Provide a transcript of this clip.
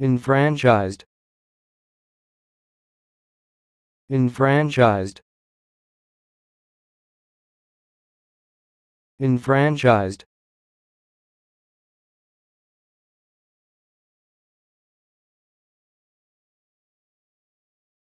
enfranchised enfranchised enfranchised